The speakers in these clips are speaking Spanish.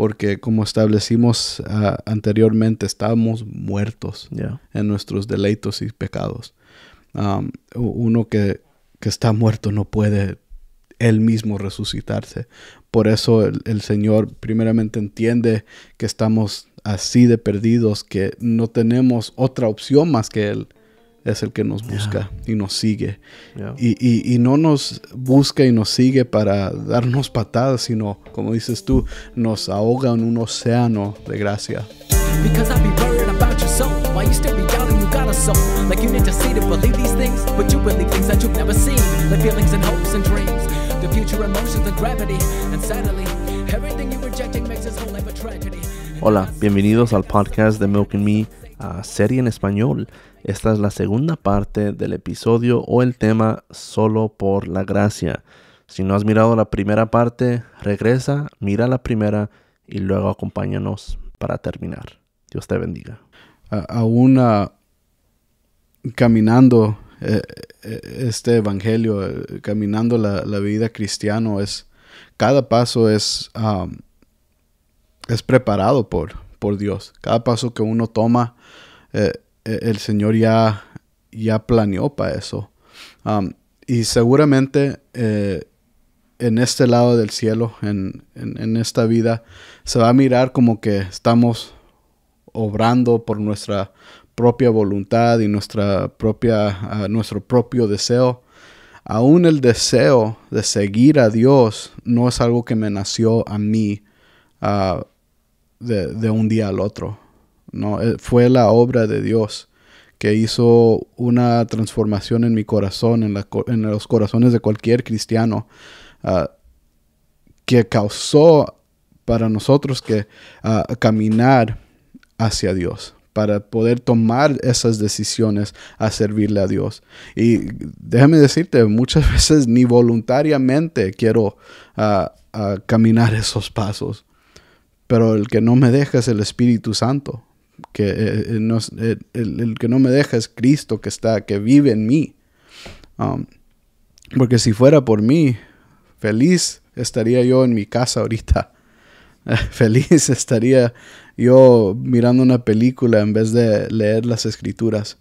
porque como establecimos ah, anteriormente, estamos muertos en nuestros deleitos y pecados. uno que, está muerto no puede él mismo resucitarse. Por eso el, el Señor primeramente entiende que estamos así de perdidos, que no tenemos otra opción más que Él es el que nos busca y nos sigue. Y, no nos busca y nos sigue para darnos patadas, sino, como dices tú, nos ahoga en un océano de gracia. Hola, bienvenidos al podcast de Milk and Me, uh, serie en español. Esta es la segunda parte del episodio o el tema solo por la gracia. Si no has mirado la primera parte, regresa, mira la primera y luego acompáñanos para terminar. Dios te bendiga. aún ah, caminando eh, eh, este evangelio, eh, caminando la, vida cristiana, es, cada paso es, ah, es preparado por, por Dios. Cada paso que uno toma e-, el Señor ya, ya planeó para eso. Um, y seguramente eh, en este lado del cielo, en, esta vida, se va a mirar como que estamos obrando por nuestra propia voluntad y nuestra propia, ah, nuestro propio deseo. Aún el deseo de seguir a Dios no es algo que me nació a mí ah, de un día al otro. ¿no? Eh, fue la obra de Dios que hizo una transformación en mi corazón, en, los corazones de cualquier cristiano, ah, que causó para nosotros que ah, caminar hacia Dios, para poder tomar esas decisiones a servirle a Dios. Y déjame decirte, muchas veces ni voluntariamente quiero ah, caminar esos pasos, pero el que no me deja es el Espíritu Santo que eh, eh, eh, el, que no me deja es Cristo que está, que vive en mí. Um, porque si fuera por mí, feliz estaría yo en mi casa ahorita. feliz estaría yo mirando una película en vez de leer las escrituras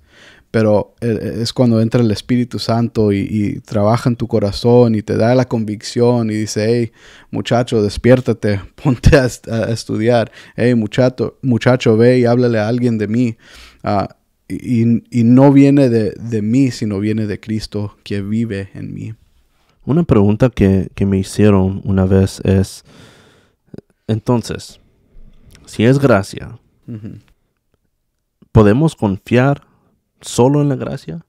pero eh, eh, es cuando entra el Espíritu Santo y, trabaja en tu corazón y te da la convicción y dice, hey, muchacho, despiértate, ponte a, estudiar, hey, muchacho, muchacho, ve y háblale a alguien de mí. Ah, y, no viene de, mí, sino viene de Cristo que vive en mí. Una pregunta que, me hicieron una vez es, entonces, si es gracia, ¿podemos confiar solo en la gracia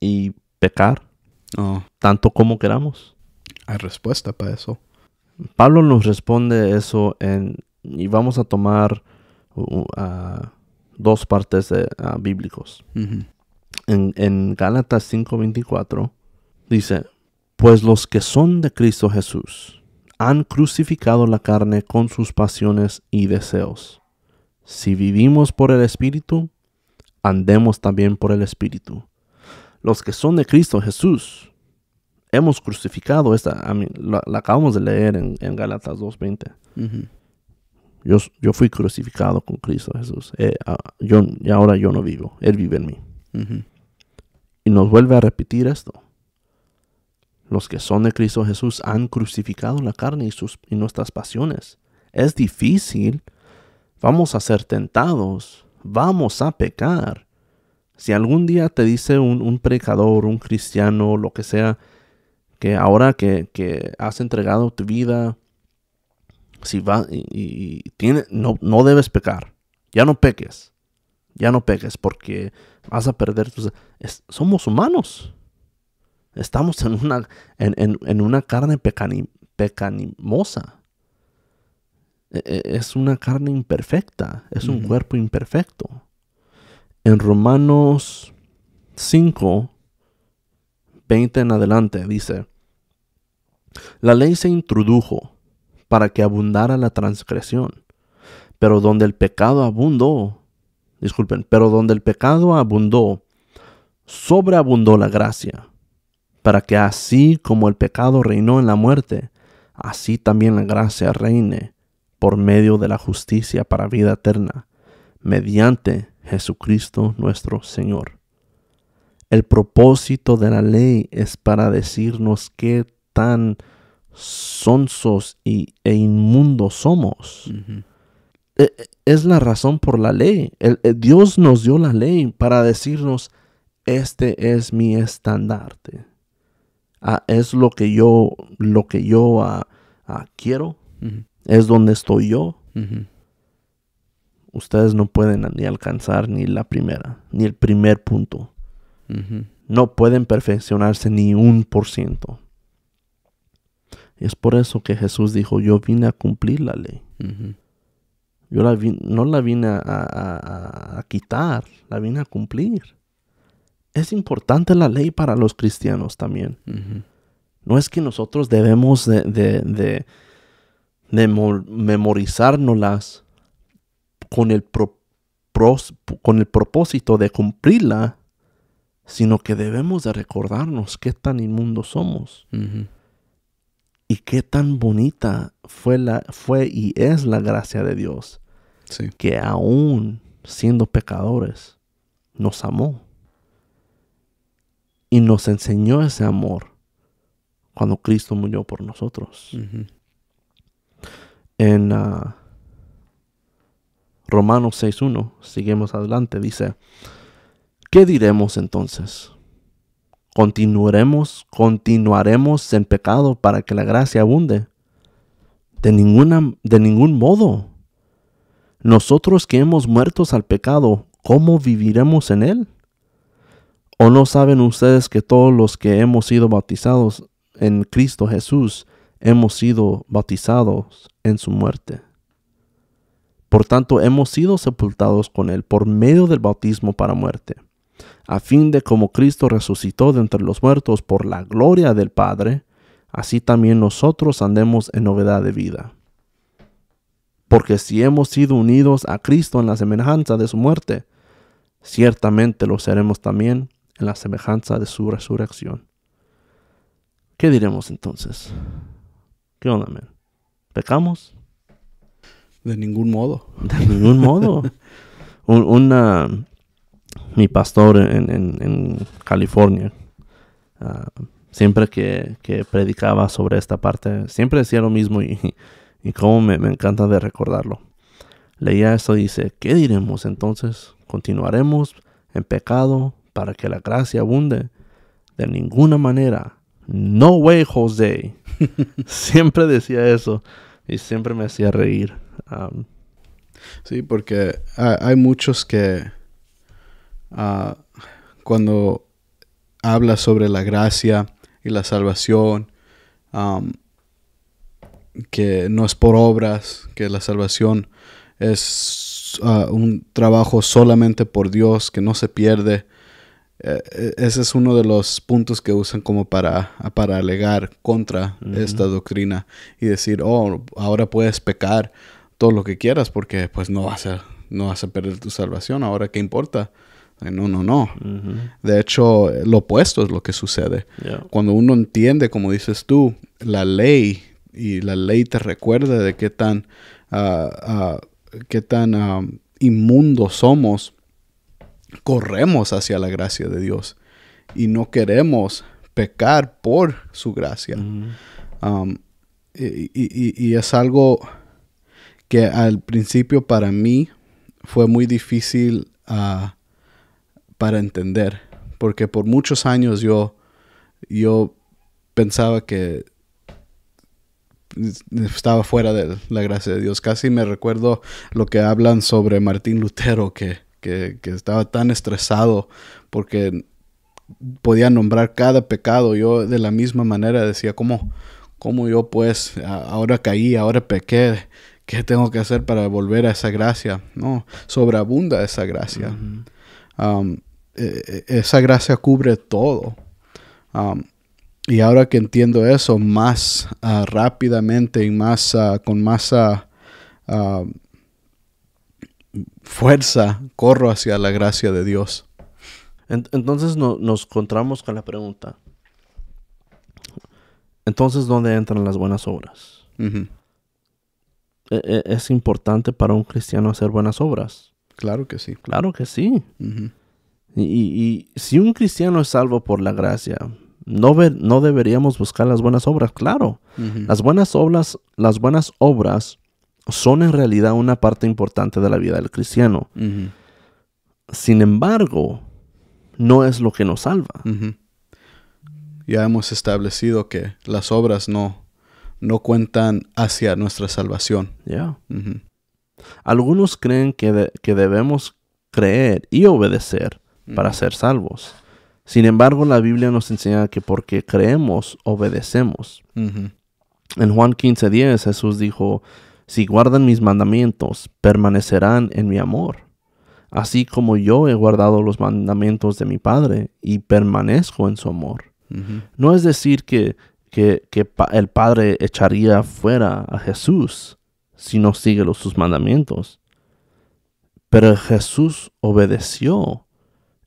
y pecar oh. tanto como queramos. Hay respuesta para eso. Pablo nos responde eso en, y vamos a tomar dos partes de, bíblicos. En, en Gálatas 5:24 dice, pues los que son de Cristo Jesús han crucificado la carne con sus pasiones y deseos. Si vivimos por el Espíritu, andemos también por el Espíritu. Los que son de Cristo Jesús, hemos crucificado esta, la, acabamos de leer en, Galatas 2.20. yo, yo, fui crucificado con Cristo Jesús. Eh, ah, y ahora yo no vivo, Él vive en mí. Y nos vuelve a repetir esto. Los que son de Cristo Jesús han crucificado la carne y, sus, y nuestras pasiones. Es difícil, vamos a ser tentados, vamos a pecar. Si algún día te dice un, pecador, un cristiano, lo que sea, que ahora que, has entregado tu vida, si va y, tiene, no, no debes pecar, ya no peques, ya no peques porque vas a perder tus... somos humanos. Estamos en una, en, una carne pecanimosa. E, e, es una carne imperfecta, es un cuerpo imperfecto. En Romanos 5, 20 en adelante dice, la ley se introdujo para que abundara la transgresión, pero donde el pecado abundó, disculpen, pero donde el pecado abundó, sobreabundó la gracia, para que así como el pecado reinó en la muerte, así también la gracia reine por medio de la justicia para vida eterna, mediante Jesucristo nuestro Señor. El propósito de la ley es para decirnos qué tan sonsos y, e inmundos somos. E, e, es la razón por la ley. E, Dios nos dio la ley para decirnos, este es mi estandarte. Ah, es lo que yo, lo que yo ah, ah, quiero es donde estoy yo. Ustedes no pueden ni alcanzar ni la primera, ni el primer punto. No pueden perfeccionarse ni un por ciento. es por eso que Jesús dijo, yo vine a cumplir la ley. Yo la no la vine a, quitar, la vine a cumplir. Es importante la ley para los cristianos también. No es que nosotros debemos de memorizárnoslas con el, con el propósito de cumplirla, sino que debemos de recordarnos qué tan inmundos somos y qué tan bonita fue, la, fue y es la gracia de Dios, que aún siendo pecadores, nos amó y nos enseñó ese amor cuando Cristo murió por nosotros en ah, Romanos 6.1, seguimos adelante, dice, ¿qué diremos entonces? ¿Continuaremos, continuaremos en pecado para que la gracia abunde? De, ninguna, de ningún modo. Nosotros que hemos muerto al pecado, ¿cómo viviremos en él? ¿O no saben ustedes que todos los que hemos sido bautizados en Cristo Jesús, hemos sido bautizados en su muerte. Por tanto, hemos sido sepultados con Él por medio del bautismo para muerte, a fin de como Cristo resucitó de entre los muertos por la gloria del Padre, así también nosotros andemos en novedad de vida. Porque si hemos sido unidos a Cristo en la semejanza de su muerte, ciertamente lo seremos también en la semejanza de su resurrección. ¿Qué diremos entonces? ¿Qué onda, man? ¿Pecamos? De ningún modo. De ningún modo. un, una, mi pastor en, California, ah, siempre que, predicaba sobre esta parte, siempre decía lo mismo y, como me, me encanta de recordarlo. Leía esto y dice, ¿qué diremos entonces? ¿Continuaremos en pecado para que la gracia abunde? De ninguna manera no way, Jose. siempre decía eso y siempre me hacía reír. sí, porque hay muchos que ah, cuando habla sobre la gracia y la salvación, que no es por obras, que la salvación es ah, un trabajo solamente por Dios, que no se pierde. Eh, ese es uno de los puntos que usan como para, para alegar contra esta doctrina y decir, oh, ahora puedes pecar todo lo que quieras porque pues no vas a, no vas a perder tu salvación, ahora qué importa. Eh, no, no, no. De hecho, lo opuesto es lo que sucede. Cuando uno entiende, como dices tú, la ley y la ley te recuerda de qué tan, uh, qué tan ah, somos, corremos hacia la gracia de Dios y no queremos pecar por su gracia. Um, y, es algo que al principio para mí fue muy difícil ah, para entender, porque por muchos años yo, yo pensaba que estaba fuera de la gracia de Dios. Casi me recuerdo lo que hablan sobre Martín Lutero, que que, estaba tan estresado porque podía nombrar cada pecado. Yo de la misma manera decía, ¿cómo, yo pues ahora caí, ahora pequé? ¿Qué tengo que hacer para volver a esa gracia? No, abunda esa gracia. Um, e, e, esa gracia cubre todo. Um, y ahora que entiendo eso más ah, rápidamente y más ah, con más ah, fuerza corro hacia la gracia de Dios. Entonces nos encontramos con la pregunta, entonces ¿dónde entran las buenas obras? E, e, es importante para un cristiano hacer buenas obras. Claro que sí. Claro que sí. y, si un cristiano es salvo por la gracia, no, no deberíamos buscar las buenas obras, claro. Las buenas obras, las buenas obras son en realidad una parte importante de la vida del cristiano. Sin embargo, no es lo que nos salva. Ya hemos establecido que las obras no, no cuentan hacia nuestra salvación. Algunos creen que, que, debemos creer y obedecer para ser salvos. Sin embargo, la Biblia nos enseña que porque creemos, obedecemos. En Juan 15:10 Jesús dijo, si guardan mis mandamientos, permanecerán en mi amor, así como yo he guardado los mandamientos de mi Padre y permanezco en su amor. No es decir que, que, el Padre echaría fuera a Jesús si no sigue los, sus mandamientos, pero Jesús obedeció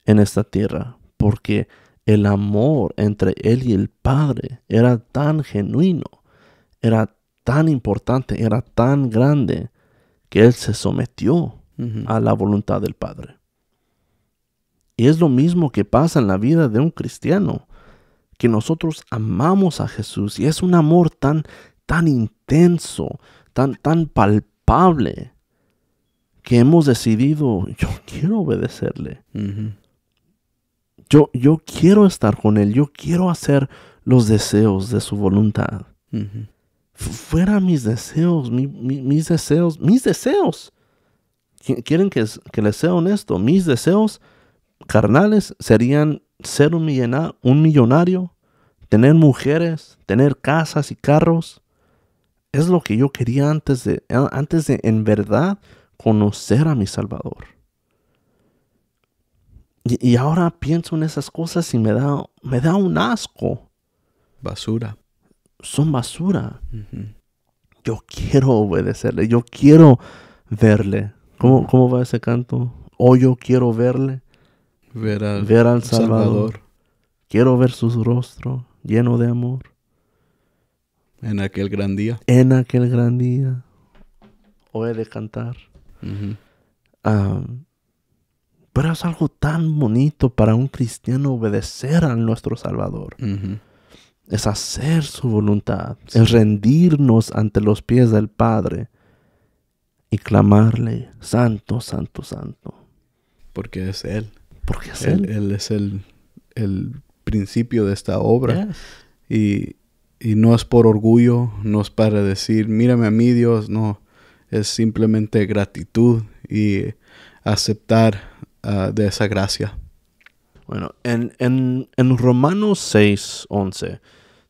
en esta tierra porque el amor entre él y el Padre era tan genuino, era tan importante, era tan grande, que él se sometió a la voluntad del Padre. Y es lo mismo que pasa en la vida de un cristiano, que nosotros amamos a Jesús y es un amor tan, tan intenso, tan, tan palpable, que hemos decidido, yo quiero obedecerle. yo, yo quiero estar con Él, yo quiero hacer los deseos de su voluntad fuera mis deseos, mis deseos, mis deseos. Quieren que, les sea honesto, mis deseos carnales serían ser un, un millonario, tener mujeres, tener casas y carros. Es lo que yo quería antes de, antes de en verdad conocer a mi Salvador. Y, y ahora pienso en esas cosas y me da, me da un asco. Basura son basura. Yo quiero obedecerle, yo quiero verle. ¿Cómo, ¿Cómo, va ese canto? Oh, yo quiero verle. Ver al, Salvador. Quiero ver su rostro lleno de amor. En aquel gran día. En aquel gran día. O he de cantar. Ah, pero es algo tan bonito para un cristiano obedecer a nuestro Salvador es hacer su voluntad, es rendirnos ante los pies del Padre y clamarle, Santo, Santo, Santo. Porque es Él. Porque es Él. es el, principio de esta obra. Y, no es por orgullo, no es para decir, mírame a mí Dios, no. Es simplemente gratitud y aceptar ah, de esa gracia. Bueno, en, Romanos 6, 11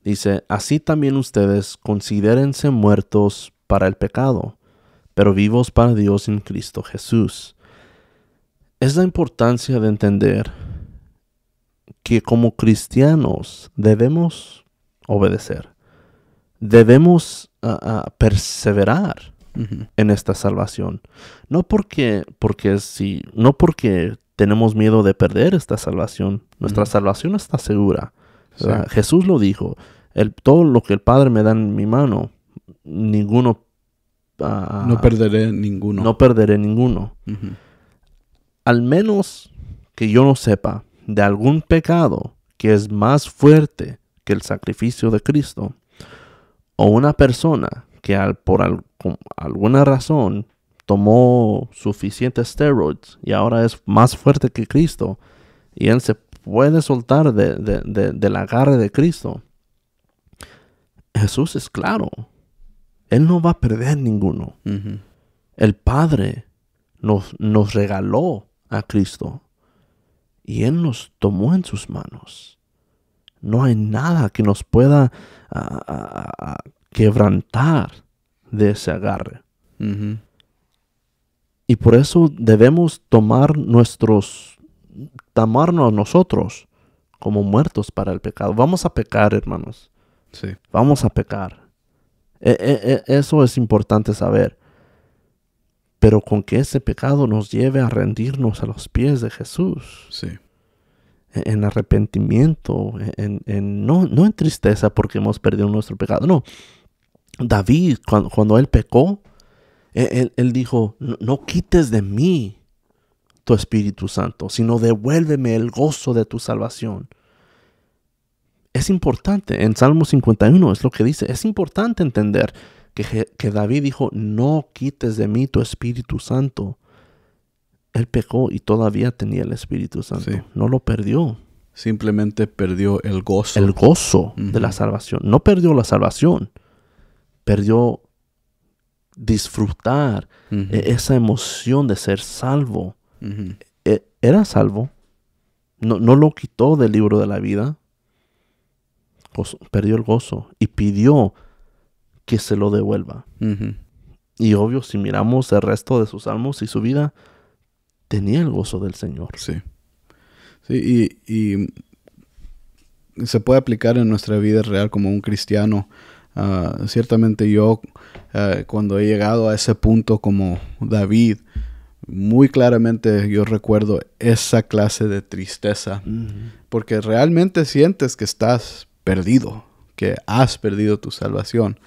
dice, así también ustedes considérense muertos para el pecado, pero vivos para Dios en Cristo Jesús. Es la importancia de entender que como cristianos debemos obedecer, debemos ah, ah, perseverar en esta salvación. No porque, porque si, no porque tenemos miedo de perder esta salvación. Nuestra salvación está segura. Ah, Jesús lo dijo. todo lo que el Padre me da en mi mano, ninguno... Ah, no perderé ninguno. No perderé ninguno. Al menos que yo no sepa de algún pecado que es más fuerte que el sacrificio de Cristo, o una persona que al, por alguna razón tomó suficientes steroids y ahora es más fuerte que Cristo. Y él se puede soltar de, del agarre de Cristo. Jesús es claro. Él no va a perder ninguno. El Padre nos, nos regaló a Cristo y Él nos tomó en sus manos. No hay nada que nos pueda ah, ah, ah, quebrantar de ese agarre. Y por eso debemos tomar nuestros, tomarnos nosotros como muertos para el pecado. Vamos a pecar, hermanos. Sí. Vamos a pecar. E, e, e, eso es importante saber. Pero con que ese pecado nos lleve a rendirnos a los pies de Jesús. Sí. En arrepentimiento, en, no, no, en tristeza porque hemos perdido nuestro pecado. No. David, cuando, cuando él pecó, él, dijo, no quites de mí tu Espíritu Santo, sino devuélveme el gozo de tu salvación. Es importante, en Salmo 51 es lo que dice, es importante entender que, David dijo, no quites de mí tu Espíritu Santo. Él pecó y todavía tenía el Espíritu Santo, no lo perdió. Simplemente perdió el gozo. El gozo de la salvación. No perdió la salvación, perdió disfrutar e, esa emoción de ser salvo. E, era salvo. No, lo quitó del libro de la vida. perdió el gozo y pidió que se lo devuelva. Y obvio, si miramos el resto de sus salmos y su vida, tenía el gozo del Señor. Sí. Sí, y se puede aplicar en nuestra vida real como un cristiano. Ah, ciertamente yo, eh, cuando he llegado a ese punto como David, muy claramente yo recuerdo esa clase de tristeza, porque realmente sientes que estás perdido, que has perdido tu salvación.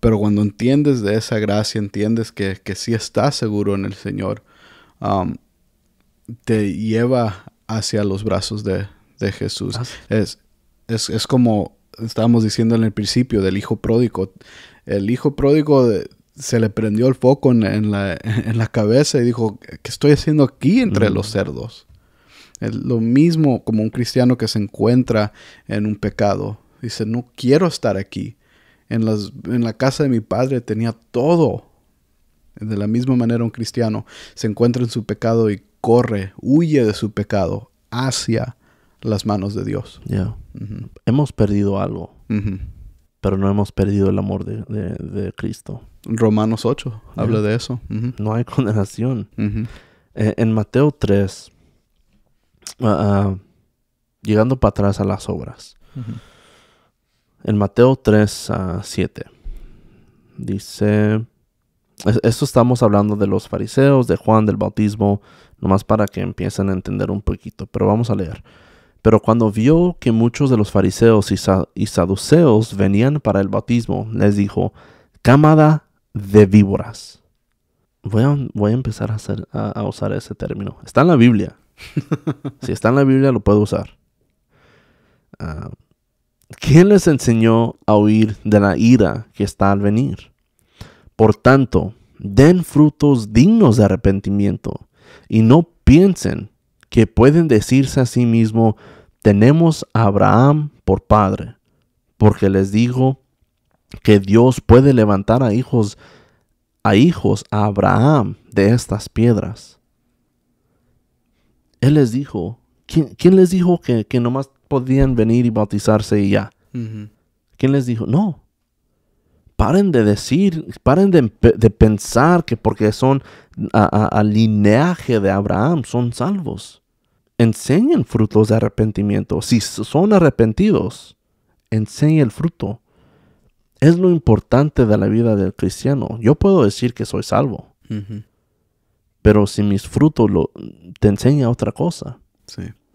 pero cuando entiendes de esa gracia, entiendes que, si sí estás seguro en el Señor, te lleva hacia los brazos de, Jesús. es, es, es, como estábamos diciendo en el principio del hijo pródigo. El hijo pródigo eh, se le prendió el foco en, la, cabeza y dijo, ¿qué estoy haciendo aquí entre mm. los cerdos? Es lo mismo como un cristiano que se encuentra en un pecado. Dice, no quiero estar aquí. En, en la casa de mi padre tenía todo. De la misma manera un cristiano se encuentra en su pecado y corre, huye de su pecado hacia las manos de Dios. Hemos perdido algo, pero no hemos perdido el amor de, de, Cristo. Romanos 8 habla de eso. No hay condenación. Eh, en Mateo 3, ah, ah, llegando para atrás a las obras. En Mateo 3, a 7, dice... Esto estamos hablando de los fariseos, de Juan, del bautismo, nomás para que empiecen a entender un poquito, pero vamos a leer. Pero cuando vio que muchos de los fariseos y, saduceos venían para el bautismo, les dijo, cámara de víboras. Voy a, empezar a, usar ese término. Está en la Biblia. si está en la Biblia lo puedo usar. Ah, ¿Quién les enseñó a huir de la ira que está al venir? Por tanto, den frutos dignos de arrepentimiento y no piensen que pueden decirse a sí mismo tenemos a Abraham por padre, porque les digo que Dios puede levantar a hijos a hijos a Abraham de estas piedras. Él les dijo, ¿quién, les dijo que, nomás podían venir y bautizarse y ya? ¿Quién les dijo? No. Paren de decir, paren de, de pensar que porque son al lineaje de Abraham son salvos enseñen frutos de arrepentimiento. Si son arrepentidos, Enseñen el fruto. Es lo importante de la vida del cristiano. Yo puedo decir que soy salvo, pero si mis frutos lo, te enseña otra cosa.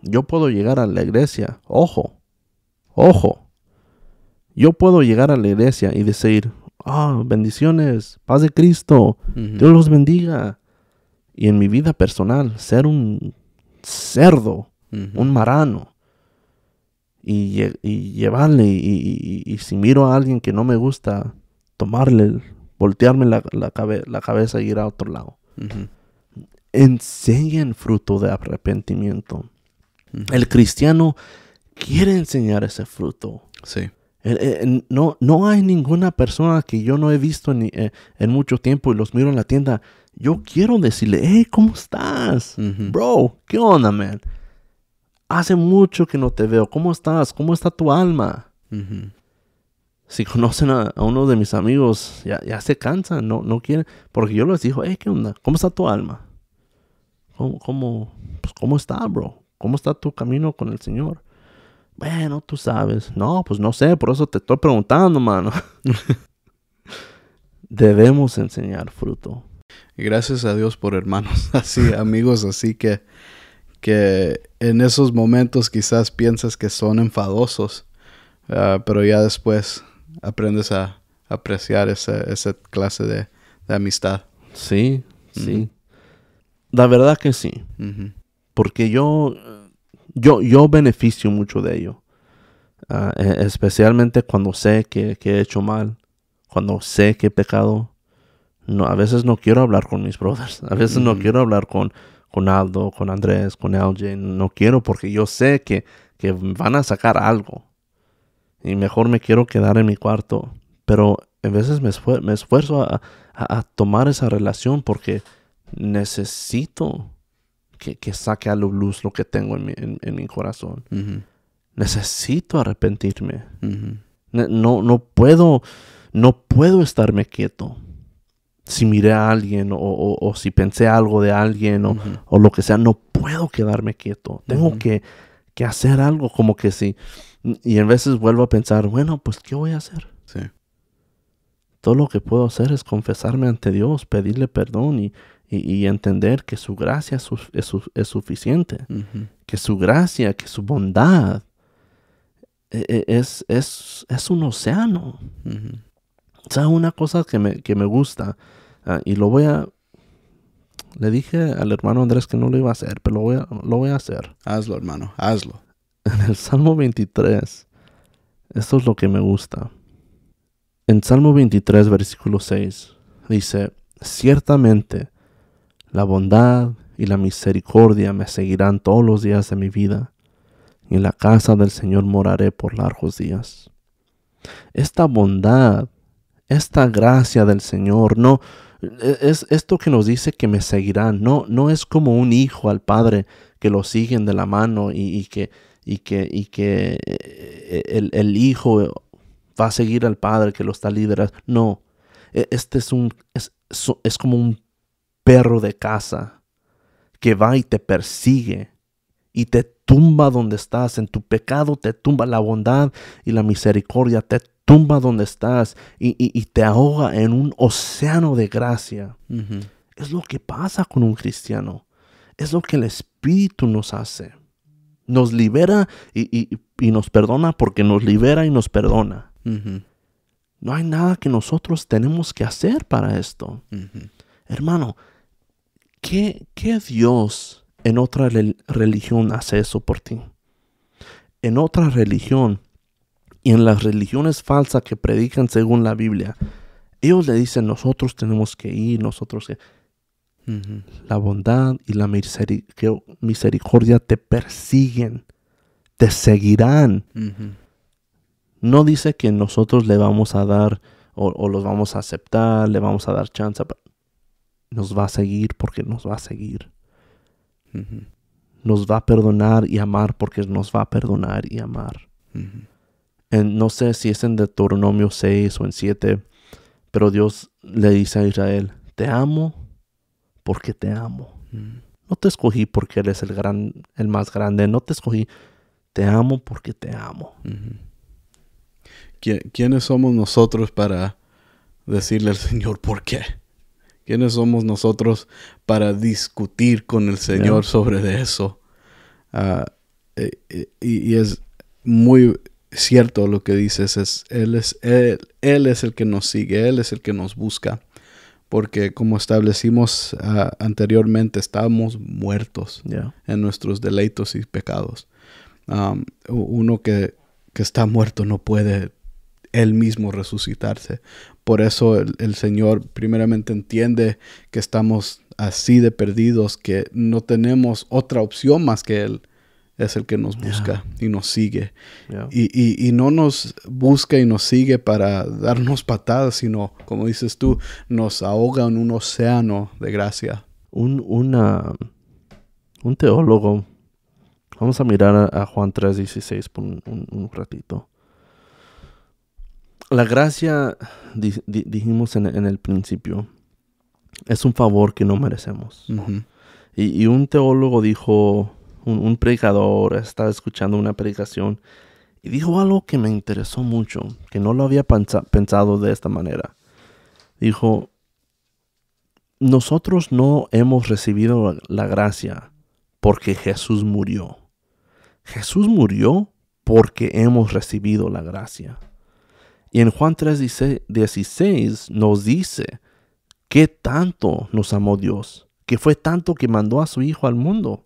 Yo puedo llegar a la iglesia, ojo, ojo. Yo puedo llegar a la iglesia y decir, ah, bendiciones, paz de Cristo, Dios los bendiga. Y en mi vida personal, ser un cerdo, un marano, y, llevarle, y, si miro a alguien que no me gusta, tomarle, voltearme la, cabeza y ir a otro lado. Enseñen fruto de arrepentimiento. El cristiano quiere enseñar ese fruto. Eh, no, no hay ninguna persona que yo no he visto eh, en, mucho tiempo y los miro en la tienda yo quiero decirle, hey, ¿cómo estás? Bro, ¿qué onda, man? Hace mucho que no te veo. ¿Cómo estás? ¿Cómo está tu alma? Si conocen a, uno de mis amigos, ya, se cansan, no, no quieren. Porque yo les digo, hey, ¿qué onda? ¿Cómo está tu alma? Pues, ¿cómo está, bro? ¿Cómo está tu camino con el Señor? Bueno, tú sabes. No, pues no sé, por eso te estoy preguntando, mano. Debemos enseñar fruto Gracias a Dios por hermanos así, amigos así que, que en esos momentos quizás piensas que son enfadosos, ah, pero ya después aprendes a apreciar esa, clase de, amistad. Sí, sí. La verdad que sí. Porque yo, yo, yo beneficio mucho de ello. Ah, e, especialmente cuando sé que, que, he hecho mal, cuando sé que he pecado, no, a veces no quiero hablar con mis brothers, a veces no mm. quiero hablar con, con Aldo, con Andrés, con LJ, no quiero porque yo sé que, van a sacar algo y mejor me quiero quedar en mi cuarto, pero a veces me, esfuerzo a, tomar esa relación porque necesito que, saque a la luz lo que tengo en mi, en, mi corazón. Necesito arrepentirme. no, no puedo, no puedo estarme quieto si miré a alguien o, si pensé algo de alguien o, lo que sea, no puedo quedarme quieto. Tengo que, hacer algo como que sí. Y en veces vuelvo a pensar, bueno, pues ¿qué voy a hacer? Sí. Todo lo que puedo hacer es confesarme ante Dios, pedirle perdón y, y, entender que su gracia es, suficiente, que su gracia, que su bondad e, e, es, es un océano. O sea, una cosa que me, que me gusta Ah, y lo voy a... Le dije al hermano Andrés que no lo iba a hacer, pero lo voy a, lo voy a hacer. Hazlo, hermano, hazlo. En el Salmo 23, esto es lo que me gusta. En Salmo 23, versículo 6, dice, ciertamente la bondad y la misericordia me seguirán todos los días de mi vida, y en la casa del Señor moraré por largos días. Esta bondad, esta gracia del Señor no, e-, es esto que nos dice que me seguirán. No, no es como un hijo al padre que lo siguen de la mano y, que, y que, que e-, e-, el, hijo va a seguir al padre que lo está liderando. No, este es, un, es, es como un perro de casa que va y te persigue y te tumba donde estás, en tu pecado te tumba la bondad y la misericordia, te tumba donde estás y, te ahoga en un océano de gracia. Es lo que pasa con un cristiano, es lo que el Espíritu nos hace. Nos libera y, nos perdona porque nos libera y nos perdona. No hay nada que nosotros tenemos que hacer para esto. Hermano, ¿qué, ¿qué Dios en otra religión hace eso por ti. En otra religión y en las religiones falsas que predican según la Biblia, ellos le dicen nosotros tenemos que ir, nosotros que... La bondad y la misericordia te persiguen, te seguirán. No dice que nosotros le vamos a dar o, los vamos a aceptar, le vamos a dar chance. Nos va a seguir porque nos va a seguir. Nos va a perdonar y amar porque nos va a perdonar y amar. no sé si es en Deuteronomio 6 o en 7, pero Dios le dice a Israel, te amo porque te amo. No te escogí porque eres el, gran, el más grande, no te escogí, te amo porque te amo. ¿Quiénes somos nosotros para decirle al Señor por qué? ¿Quiénes somos nosotros para discutir con el Señor sobre eso? Ah, eh, eh, y, es muy cierto lo que dices, es, él, es, él, es el que nos sigue, Él es el que nos busca, porque como establecimos ah, anteriormente, estamos muertos en nuestros deleitos y pecados. Ah, uno que, que está muerto no puede él mismo resucitarse. Por eso el, Señor primeramente entiende que estamos así de perdidos, que no tenemos otra opción más que Él. Es el que nos busca y nos sigue. Y, no nos busca y nos sigue para darnos patadas, sino, como dices tú, nos ahoga en un océano de gracia. Un, un teólogo. Vamos a mirar a, Juan 3.16 por un ratito. La gracia, dijimos en, el principio, es un favor que no merecemos. y, un teólogo dijo, un, predicador estaba escuchando una predicación y dijo algo que me interesó mucho, que no lo había pensado de esta manera. Dijo, nosotros no hemos recibido la gracia porque Jesús murió. Jesús murió porque hemos recibido la gracia. Y en Juan 3:16 nos dice, que tanto nos amó Dios, que fue tanto que mandó a su Hijo al mundo.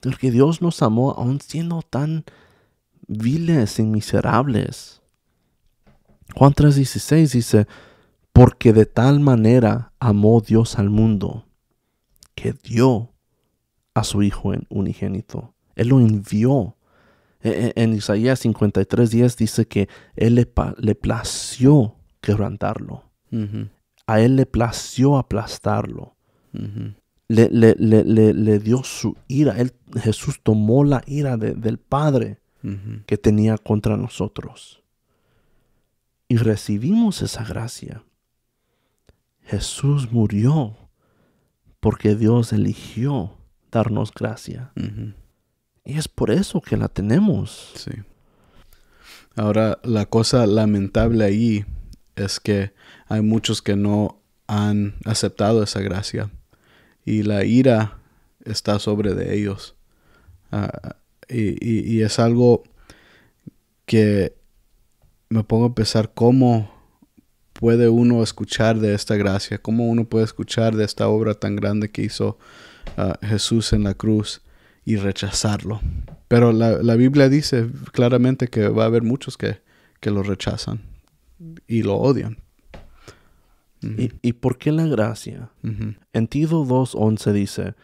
Porque Dios nos amó aún siendo tan viles y miserables. Juan 3:16 dice, porque de tal manera amó Dios al mundo, que dio a su Hijo en unigénito. Él lo envió eh, eh, en, Isaías 53, 10 dice que Él le, plació quebrantarlo. A Él le plació aplastarlo. le, dio su ira. Jesús tomó la ira del Padre que tenía contra nosotros. Y recibimos esa gracia. Jesús murió porque Dios eligió darnos gracia. Y es por eso que la tenemos. Sí. Ahora, la cosa lamentable ahí es que hay muchos que no han aceptado esa gracia y la ira está sobre de ellos. Ah, y, es algo que me pongo a pensar cómo puede uno escuchar de esta gracia, cómo uno puede escuchar de esta obra tan grande que hizo ah, Jesús en la cruz y rechazarlo. Pero la, Biblia dice claramente que va a haber muchos que, lo rechazan y lo odian. ¿Y, ¿Y, por qué la gracia? En Tito 2.11 dice,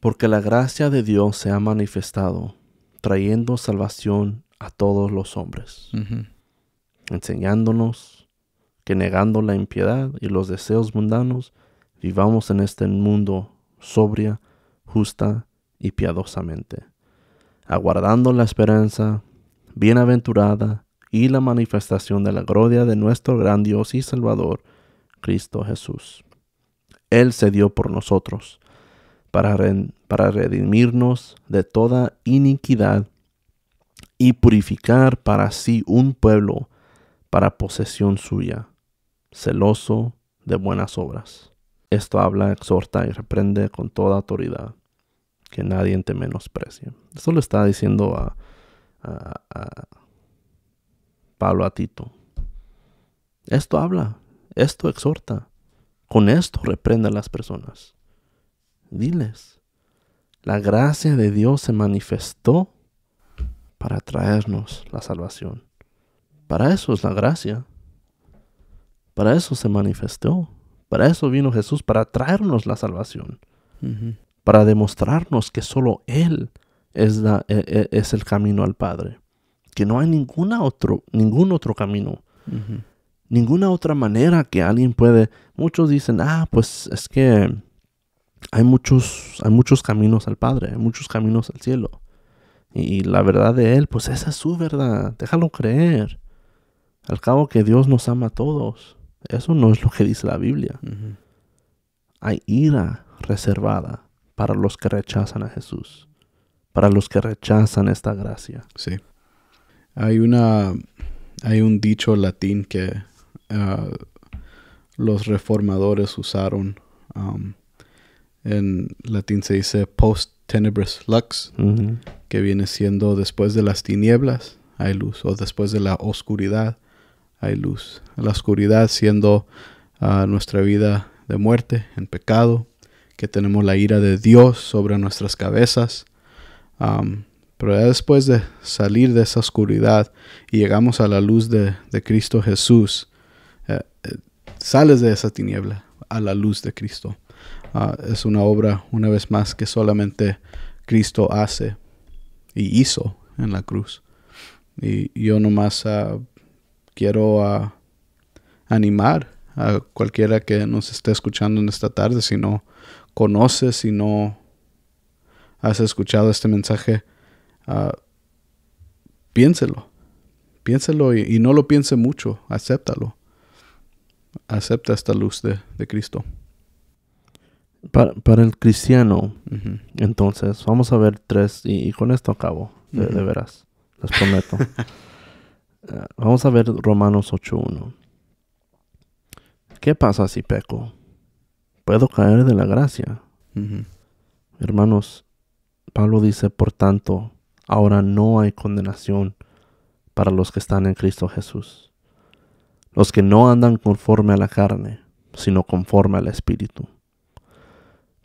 porque la gracia de Dios se ha manifestado, trayendo salvación a todos los hombres, enseñándonos que negando la impiedad y los deseos mundanos, vivamos en este mundo sobria, justa y piadosamente, aguardando la esperanza bienaventurada y la manifestación de la gloria de nuestro gran Dios y Salvador, Cristo Jesús. Él se dio por nosotros, para, para redimirnos de toda iniquidad y purificar para sí un pueblo para posesión suya, celoso de buenas obras. Esto habla, exhorta y reprende con toda autoridad que nadie te menosprecie. Eso lo está diciendo a, Pablo a Tito. Esto habla, esto exhorta, con esto reprende a las personas. Diles, la gracia de Dios se manifestó para traernos la salvación. Para eso es la gracia. Para eso se manifestó. Para eso vino Jesús, para traernos la salvación para demostrarnos que solo Él es, la, e, e, es el camino al Padre, que no hay ninguna otro, ningún otro camino. Ninguna otra manera que alguien puede. Muchos dicen, ah, pues es que hay muchos, hay muchos caminos al Padre, hay muchos caminos al cielo. Y la verdad de Él, pues esa es su verdad. Déjalo creer. Al cabo que Dios nos ama a todos. Eso no es lo que dice la Biblia. Hay ira reservada para los que rechazan a Jesús, para los que rechazan esta gracia. Sí. Hay una hay un dicho latín que ah, los reformadores usaron. Um, en latín se dice post tenebris lux, que viene siendo después de las tinieblas hay luz, o después de la oscuridad hay luz. La oscuridad siendo ah, nuestra vida de muerte, en pecado, que tenemos la ira de Dios sobre nuestras cabezas. pero después de salir de esa oscuridad y llegamos a la luz de, de Cristo Jesús, eh, eh, sales de esa tiniebla a la luz de Cristo. Ah, es una obra, una vez más, que solamente Cristo hace y hizo en la cruz. Y yo nomás más ah, quiero ah, animar a cualquiera que nos esté escuchando en esta tarde, si no conoces y no has escuchado este mensaje, ah, piénselo. Piénselo y, no lo piense mucho, acéptalo. Acepta esta luz de, Cristo. Para, el cristiano, entonces, vamos a ver tres, y, con esto acabo, de, veras, les prometo. Ah, vamos a ver Romanos 8.1. ¿Qué pasa si peco? puedo caer de la gracia. Hermanos, Pablo dice, por tanto, ahora no hay condenación para los que están en Cristo Jesús, los que no andan conforme a la carne, sino conforme al Espíritu.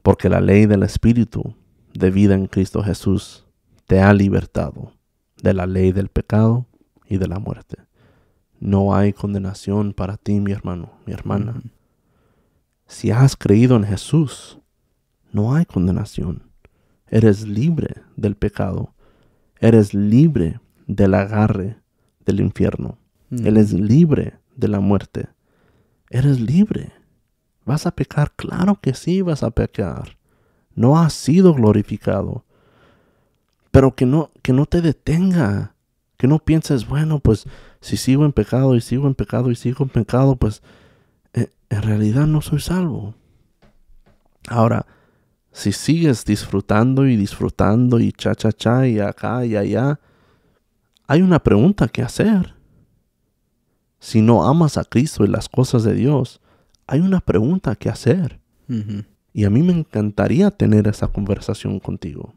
Porque la ley del Espíritu de vida en Cristo Jesús te ha libertado de la ley del pecado y de la muerte. No hay condenación para ti, mi hermano, mi hermana. Si has creído en Jesús, no hay condenación. Eres libre del pecado. Eres libre del agarre del infierno. Mm. Eres libre de la muerte. Eres libre. ¿Vas a pecar? Claro que sí vas a pecar. No has sido glorificado. Pero que no, que no te detenga. Que no pienses, bueno, pues si sigo en pecado y sigo en pecado y sigo en pecado, pues eh, en realidad no soy salvo. Ahora, si sigues disfrutando y disfrutando y cha cha cha y acá y allá, hay una pregunta que hacer. Si no amas a Cristo y las cosas de Dios, hay una pregunta que hacer. Y a mí me encantaría tener esa conversación contigo.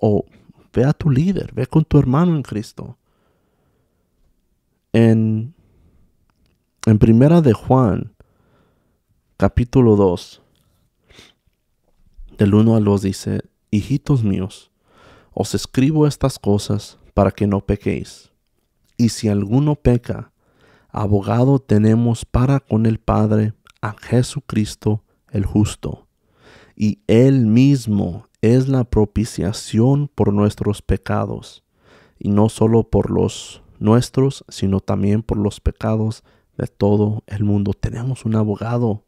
O ve a tu líder, ve con tu hermano en Cristo. En en Primera de Juan, capítulo 2, del 1 al 2 dice, Hijitos míos, os escribo estas cosas para que no pequéis. Y si alguno peca, abogado tenemos para con el Padre a Jesucristo el justo. Y él mismo es la propiciación por nuestros pecados, y no solo por los nuestros, sino también por los pecados de todo el mundo. Tenemos un abogado,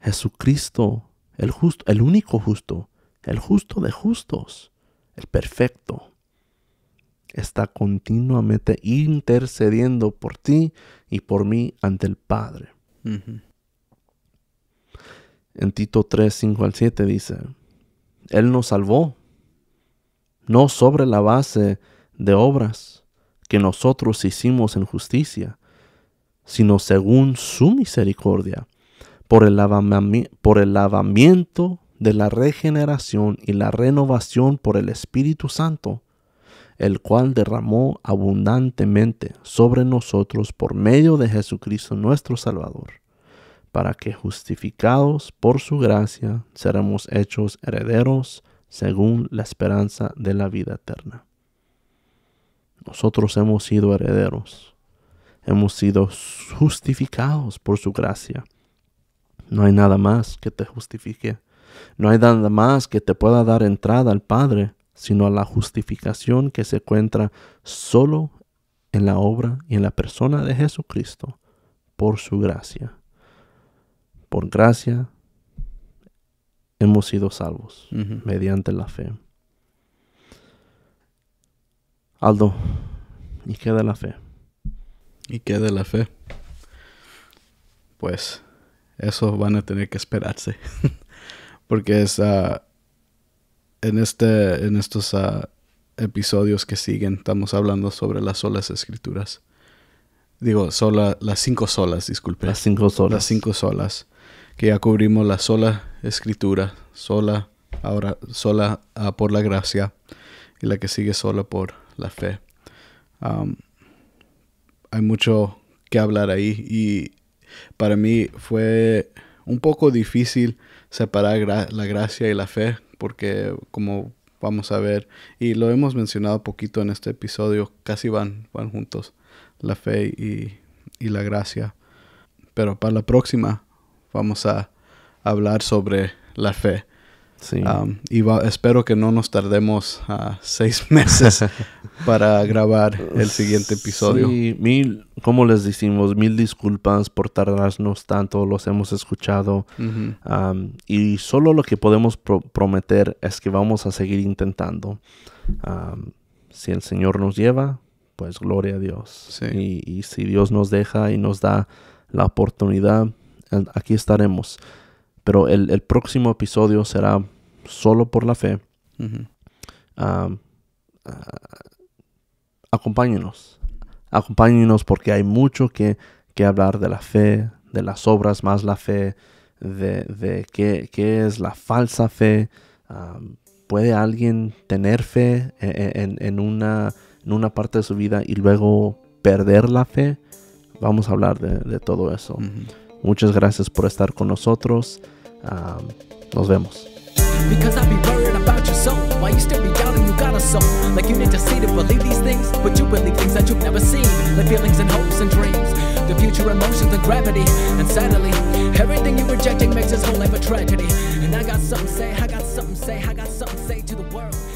Jesucristo, el justo, el único justo, el justo de justos, el perfecto. Está continuamente intercediendo por ti y por mí ante el Padre. En Tito 3, 5 al 7 dice, Él nos salvó, no sobre la base de obras que nosotros hicimos en justicia, sino según su misericordia, por el, lavamiento, por el lavamiento de la regeneración y la renovación por el Espíritu Santo, el cual derramó abundantemente sobre nosotros por medio de Jesucristo nuestro Salvador, para que justificados por su gracia seremos hechos herederos según la esperanza de la vida eterna. Nosotros hemos sido herederos hemos sido justificados por su gracia. No hay nada más que te justifique. No hay nada más que te pueda dar entrada al Padre, sino a la justificación que se encuentra solo en la obra y en la persona de Jesucristo, por su gracia. Por gracia hemos sido salvos mediante la fe. Aldo, ¿y qué la fe? ¿Y qué de la fe? Pues eso van a tener que esperarse. Porque es ah, en, este, en estos ah, episodios que siguen, estamos hablando sobre las solas escrituras. Digo, sola, las cinco solas, disculpe. Las cinco solas. Las cinco solas. Que ya cubrimos la sola escritura, sola, ahora sola ah, por la gracia, y la que sigue sola por la fe hay mucho que hablar ahí y para mí fue un poco difícil separar la gracia y la fe porque como vamos a ver y lo hemos mencionado poquito en este episodio casi van van juntos la fe y la gracia pero para la próxima vamos a hablar sobre la fe y espero que no nos tardemos uh, seis meses para grabar el siguiente episodio. Sí, mil, como les decimos, mil disculpas por tardarnos tanto, los hemos escuchado. y solo lo que podemos prometer es que vamos a seguir intentando. si el Señor nos lleva, pues gloria a Dios. y si Dios nos deja y nos da la oportunidad, aquí estaremos. Pero el, próximo episodio será solo por la fe. Ah, acompáñenos. Acompáñenos porque hay mucho que, hablar de la fe, de las obras más la fe, de, qué, es la falsa fe. ¿Puede alguien tener fe e, e, en, una, parte de su vida y luego perder la fe? Vamos a hablar de, todo eso. Muchas gracias por estar con nosotros. Um, nos vemos. Because I be worried about your soul Why you still be doubting you got a soul Like you need to see to believe these things But you believe things that you've never seen Like feelings and hopes and dreams The future emotions and gravity And everything you're rejecting Makes this whole life a tragedy And I got something to say, I got something to say I got something to say to the world